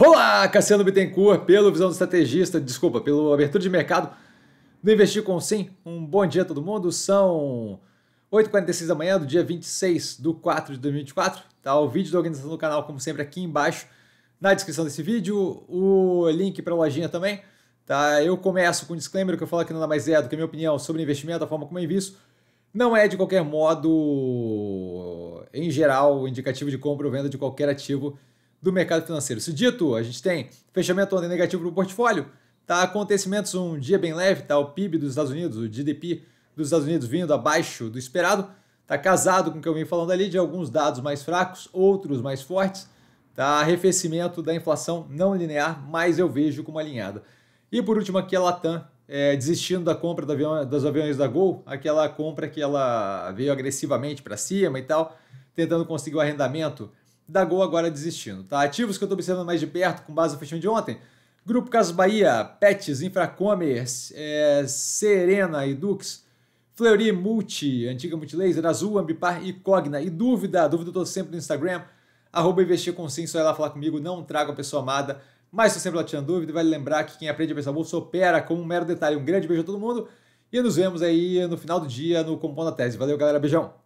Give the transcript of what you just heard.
Olá, Cassiano Bittencourt, pelo Visão do Estrategista, desculpa, pelo Abertura de Mercado do Investir com Sim. Um bom dia a todo mundo, são 8h46 da manhã do dia 26 de 4 de 2024. Tá o vídeo da organização do canal, como sempre, aqui embaixo na descrição desse vídeo, o link para a lojinha também. Tá? Eu começo com um disclaimer que eu falo que nada mais é do que a minha opinião sobre investimento, a forma como eu invisto. Não é de qualquer modo, em geral, indicativo de compra ou venda de qualquer ativo do mercado financeiro. Se dito, a gente tem fechamento ontem negativo para o portfólio, tá? acontecimentos um dia bem leve, tá? o PIB dos Estados Unidos, o GDP dos Estados Unidos vindo abaixo do esperado, tá casado com o que eu vim falando ali de alguns dados mais fracos, outros mais fortes, tá? arrefecimento da inflação não linear, mas eu vejo como alinhada. E por último aqui a Latam, é, desistindo da compra do avião, dos aviões da Gol, aquela compra que ela veio agressivamente para cima e tal, tentando conseguir o arrendamento da Gol agora desistindo. Tá? Ativos que eu estou observando mais de perto com base no fechamento de ontem. Grupo Casas Bahia, Pets, Infracommerce, é, Serena e Dux, Fleury Multi, Antiga Multilaser, Azul, Ambipar e Cogna. E dúvida, dúvida eu estou sempre no Instagram, arroba investir com sim, só ir lá falar comigo, não trago a pessoa amada, mas tô sempre lá tirando dúvida. Vale lembrar que quem aprende a pensar bolsa opera com um mero detalhe. Um grande beijo a todo mundo e nos vemos aí no final do dia no Compondo a Tese. Valeu, galera, beijão!